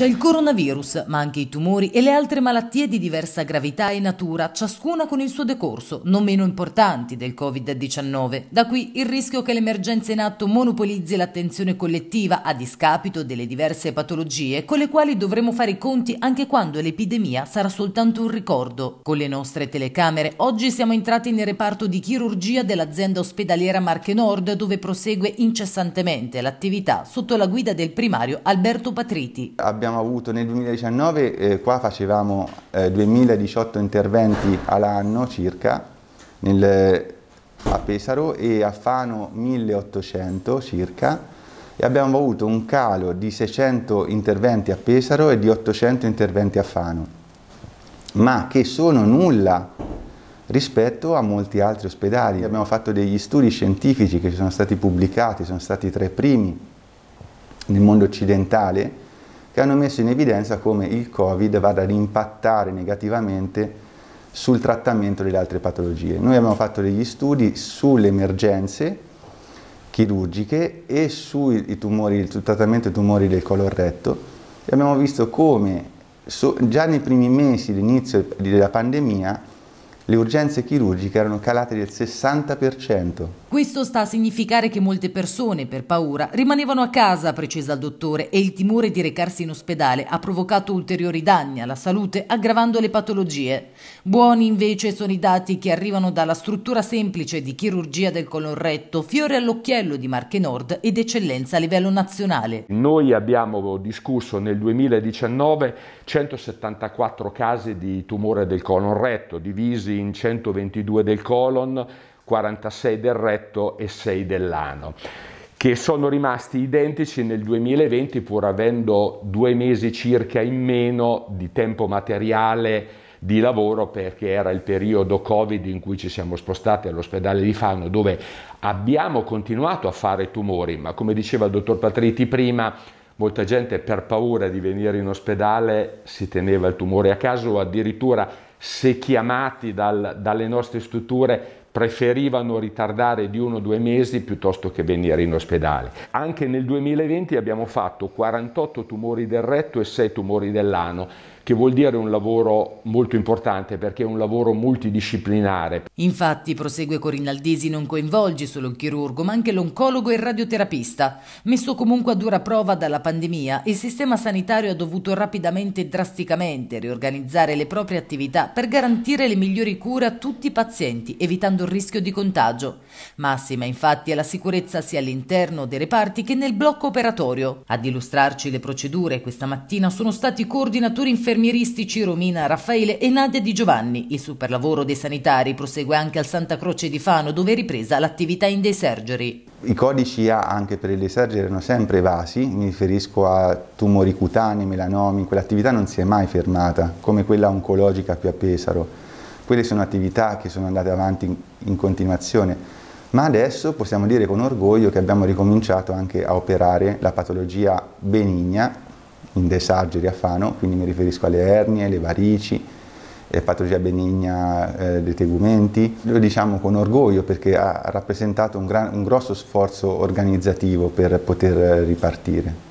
C'è il coronavirus, ma anche i tumori e le altre malattie di diversa gravità e natura, ciascuna con il suo decorso, non meno importanti del Covid-19. Da qui il rischio che l'emergenza in atto monopolizzi l'attenzione collettiva a discapito delle diverse patologie con le quali dovremo fare i conti anche quando l'epidemia sarà soltanto un ricordo. Con le nostre telecamere oggi siamo entrati nel reparto di chirurgia dell'azienda ospedaliera Marche Nord dove prosegue incessantemente l'attività sotto la guida del primario Alberto Patriti. Abbiamo abbiamo avuto nel 2019, eh, qua facevamo eh, 2018 interventi all'anno circa nel, a Pesaro e a Fano 1800 circa e abbiamo avuto un calo di 600 interventi a Pesaro e di 800 interventi a Fano, ma che sono nulla rispetto a molti altri ospedali. Abbiamo fatto degli studi scientifici che sono stati pubblicati, sono stati tra i primi nel mondo occidentale, che hanno messo in evidenza come il Covid vada ad impattare negativamente sul trattamento delle altre patologie. Noi abbiamo fatto degli studi sulle emergenze chirurgiche e sul trattamento dei tumori del colorretto e abbiamo visto come so, già nei primi mesi dell'inizio della pandemia le urgenze chirurgiche erano calate del 60%, questo sta a significare che molte persone, per paura, rimanevano a casa, precisa il dottore, e il timore di recarsi in ospedale ha provocato ulteriori danni alla salute, aggravando le patologie. Buoni invece sono i dati che arrivano dalla struttura semplice di chirurgia del colon retto, fiore all'occhiello di Marche Nord ed eccellenza a livello nazionale. Noi abbiamo discusso nel 2019 174 casi di tumore del colon retto, divisi in 122 del colon, 46 del retto e 6 dell'anno, che sono rimasti identici nel 2020 pur avendo due mesi circa in meno di tempo materiale di lavoro perché era il periodo Covid in cui ci siamo spostati all'ospedale di Fano dove abbiamo continuato a fare tumori, ma come diceva il dottor Patriti prima, molta gente per paura di venire in ospedale si teneva il tumore a caso o addirittura se chiamati dal, dalle nostre strutture preferivano ritardare di uno o due mesi piuttosto che venire in ospedale. Anche nel 2020 abbiamo fatto 48 tumori del retto e 6 tumori dell'ano che vuol dire un lavoro molto importante perché è un lavoro multidisciplinare. Infatti, prosegue Corinaldesi, non coinvolge solo il chirurgo, ma anche l'oncologo e il radioterapista. Messo comunque a dura prova dalla pandemia, il sistema sanitario ha dovuto rapidamente e drasticamente riorganizzare le proprie attività per garantire le migliori cure a tutti i pazienti, evitando il rischio di contagio. Massima, infatti, è la sicurezza sia all'interno dei reparti che nel blocco operatorio. Ad illustrarci le procedure questa mattina sono stati coordinatori infermieri infermieristici Romina Raffaele e Nadia Di Giovanni. Il super lavoro dei sanitari prosegue anche al Santa Croce di Fano dove è ripresa l'attività in dei surgery. I codici A anche per le surgery erano sempre vasi, mi riferisco a tumori cutanei, melanomi, quell'attività non si è mai fermata, come quella oncologica qui a Pesaro. Quelle sono attività che sono andate avanti in continuazione ma adesso possiamo dire con orgoglio che abbiamo ricominciato anche a operare la patologia benigna in desageri a Fano, quindi mi riferisco alle ernie, alle varici, eh, patologia benigna eh, dei tegumenti. Lo diciamo con orgoglio perché ha rappresentato un, gran, un grosso sforzo organizzativo per poter ripartire.